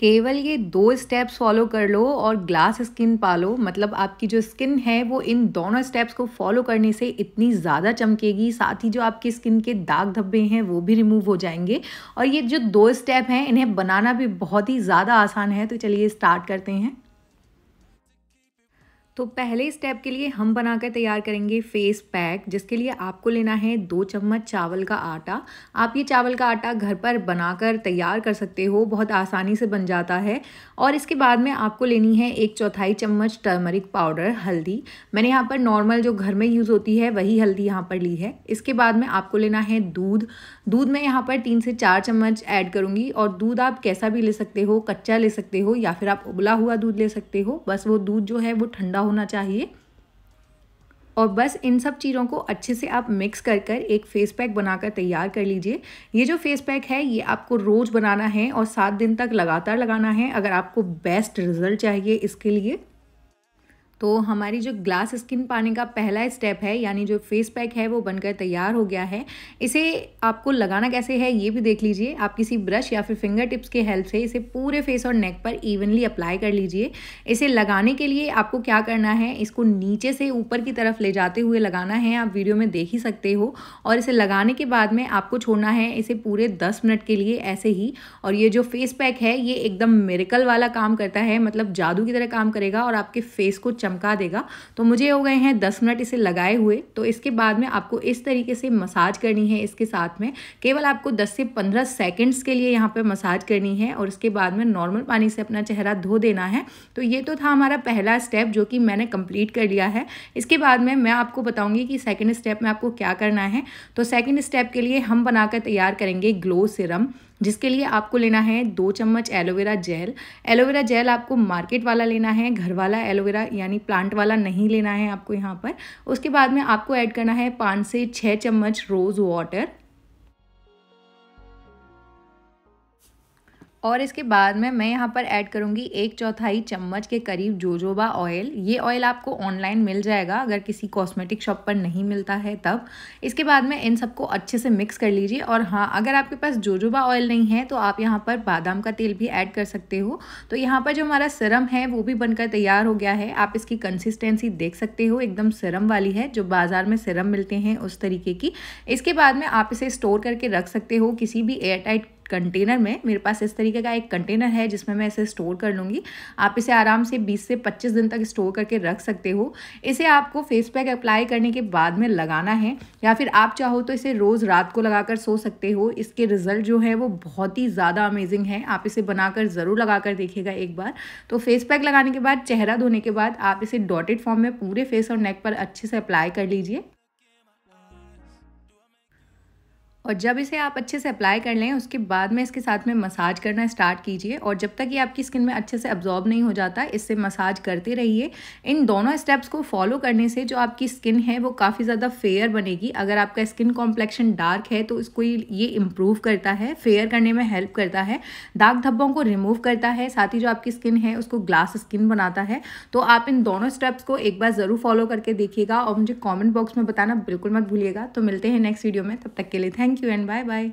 केवल ये दो स्टेप्स फॉलो कर लो और ग्लास स्किन पालो मतलब आपकी जो स्किन है वो इन दोनों स्टेप्स को फॉलो करने से इतनी ज़्यादा चमकेगी साथ ही जो आपकी स्किन के दाग धब्बे हैं वो भी रिमूव हो जाएंगे और ये जो दो स्टेप हैं इन्हें बनाना भी बहुत ही ज़्यादा आसान है तो चलिए स्टार्ट करते हैं तो पहले स्टेप के लिए हम बनाकर तैयार करेंगे फेस पैक जिसके लिए आपको लेना है दो चम्मच चावल का आटा आप ये चावल का आटा घर पर बनाकर तैयार कर सकते हो बहुत आसानी से बन जाता है और इसके बाद में आपको लेनी है एक चौथाई चम्मच टर्मरिक पाउडर हल्दी मैंने यहाँ पर नॉर्मल जो घर में यूज़ होती है वही हल्दी यहाँ पर ली है इसके बाद में आपको लेना है दूध दूध मैं यहाँ पर तीन से चार चम्मच ऐड करूँगी और दूध आप कैसा भी ले सकते हो कच्चा ले सकते हो या फिर आप उबला हुआ दूध ले सकते हो बस वो दूध जो है वो ठंडा होना चाहिए और बस इन सब चीज़ों को अच्छे से आप मिक्स कर कर एक फेस पैक बनाकर तैयार कर लीजिए ये जो फेस पैक है ये आपको रोज़ बनाना है और सात दिन तक लगातार लगाना है अगर आपको बेस्ट रिजल्ट चाहिए इसके लिए तो हमारी जो ग्लास स्किन पाने का पहला स्टेप है यानी जो फेस पैक है वो बनकर तैयार हो गया है इसे आपको लगाना कैसे है ये भी देख लीजिए आप किसी ब्रश या फिर फिंगर टिप्स के हेल्प से इसे पूरे फेस और नेक पर इवनली अप्लाई कर लीजिए इसे लगाने के लिए आपको क्या करना है इसको नीचे से ऊपर की तरफ ले जाते हुए लगाना है आप वीडियो में देख ही सकते हो और इसे लगाने के बाद में आपको छोड़ना है इसे पूरे दस मिनट के लिए ऐसे ही और ये जो फेस पैक है ये एकदम मेरिकल वाला काम करता है मतलब जादू की तरह काम करेगा और आपके फेस को चमका देगा तो मुझे हो गए हैं दस मिनट इसे लगाए हुए तो इसके बाद में आपको इस तरीके से मसाज करनी है इसके साथ में केवल आपको दस से पंद्रह सेकेंड्स के लिए यहाँ पर मसाज करनी है और इसके बाद में नॉर्मल पानी से अपना चेहरा धो देना है तो ये तो था हमारा पहला स्टेप जो कि मैंने कंप्लीट कर लिया है इसके बाद में मैं आपको बताऊंगी कि सेकंड स्टेप में आपको क्या करना है तो सेकंड स्टेप के लिए हम बनाकर तैयार करेंगे ग्लो सिरम जिसके लिए आपको लेना है दो चम्मच एलोवेरा जेल एलोवेरा जेल आपको मार्केट वाला लेना है घर वाला एलोवेरा यानी प्लांट वाला नहीं लेना है आपको यहाँ पर उसके बाद में आपको ऐड करना है पाँच से छः चम्मच रोज़ वाटर और इसके बाद में मैं यहाँ पर ऐड करूँगी एक चौथाई चम्मच के करीब जोजोबा ऑयल ये ऑयल आपको ऑनलाइन मिल जाएगा अगर किसी कॉस्मेटिक शॉप पर नहीं मिलता है तब इसके बाद में इन सबको अच्छे से मिक्स कर लीजिए और हाँ अगर आपके पास जोजोबा ऑयल नहीं है तो आप यहाँ पर बादाम का तेल भी ऐड कर सकते हो तो यहाँ पर जो हमारा सिरम है वो भी बनकर तैयार हो गया है आप इसकी कंसिस्टेंसी देख सकते हो एकदम सिरम वाली है जो बाज़ार में सिरम मिलते हैं उस तरीके की इसके बाद में आप इसे स्टोर करके रख सकते हो किसी भी एयरटाइट कंटेनर में मेरे पास इस तरीके का एक कंटेनर है जिसमें मैं इसे स्टोर कर लूँगी आप इसे आराम से 20 से 25 दिन तक स्टोर करके रख सकते हो इसे आपको फेस पैक अप्लाई करने के बाद में लगाना है या फिर आप चाहो तो इसे रोज़ रात को लगाकर सो सकते हो इसके रिज़ल्ट जो है वो बहुत ही ज़्यादा अमेजिंग है आप इसे बनाकर ज़रूर लगा कर देखेगा एक बार तो फेस पैक लगाने के बाद चेहरा धोने के बाद आप इसे डॉटेड फॉर्म में पूरे फेस और नेक पर अच्छे से अप्लाई कर लीजिए और जब इसे आप अच्छे से अप्लाई कर लें उसके बाद में इसके साथ में मसाज करना स्टार्ट कीजिए और जब तक ये आपकी स्किन में अच्छे से अब्जॉर्ब नहीं हो जाता इससे मसाज करते रहिए इन दोनों स्टेप्स को फॉलो करने से जो आपकी स्किन है वो काफ़ी ज़्यादा फेयर बनेगी अगर आपका स्किन कॉम्प्लेक्शन डार्क है तो इसको ये इम्प्रूव करता है फेयर करने में हेल्प करता है दाग धब्बों को रिमूव करता है साथ ही जो आपकी स्किन है उसको ग्लास स्किन बनाता है तो आप इन दोनों स्टेप्स को एक बार ज़रूर फॉलो करके देखिएगा और मुझे कॉमेंट बॉक्स में बताना बिल्कुल मत भूलिएगा तो मिलते हैं नेक्स्ट वीडियो में तब तक के लिए thank Thank you and bye bye.